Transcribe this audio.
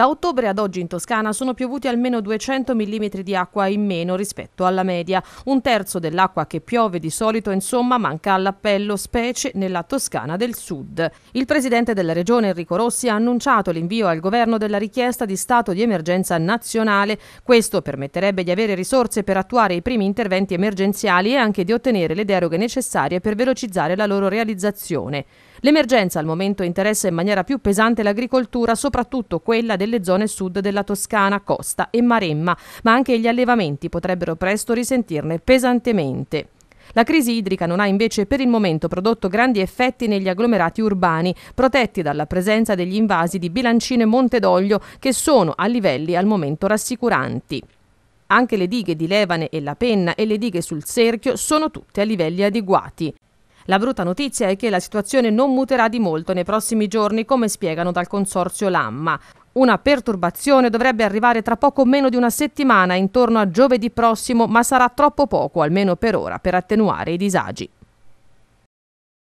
Da ottobre ad oggi in Toscana sono piovuti almeno 200 mm di acqua in meno rispetto alla media. Un terzo dell'acqua che piove di solito, insomma, manca all'appello, specie nella Toscana del Sud. Il presidente della regione Enrico Rossi ha annunciato l'invio al governo della richiesta di stato di emergenza nazionale. Questo permetterebbe di avere risorse per attuare i primi interventi emergenziali e anche di ottenere le deroghe necessarie per velocizzare la loro realizzazione. L'emergenza al momento interessa in maniera più pesante l'agricoltura, soprattutto quella delle zone sud della Toscana, Costa e Maremma, ma anche gli allevamenti potrebbero presto risentirne pesantemente. La crisi idrica non ha invece per il momento prodotto grandi effetti negli agglomerati urbani, protetti dalla presenza degli invasi di Bilancino e Monte d'Oglio, che sono a livelli al momento rassicuranti. Anche le dighe di Levane e La Penna e le dighe sul Cerchio sono tutte a livelli adeguati. La brutta notizia è che la situazione non muterà di molto nei prossimi giorni, come spiegano dal consorzio Lamma. Una perturbazione dovrebbe arrivare tra poco meno di una settimana, intorno a giovedì prossimo, ma sarà troppo poco, almeno per ora, per attenuare i disagi.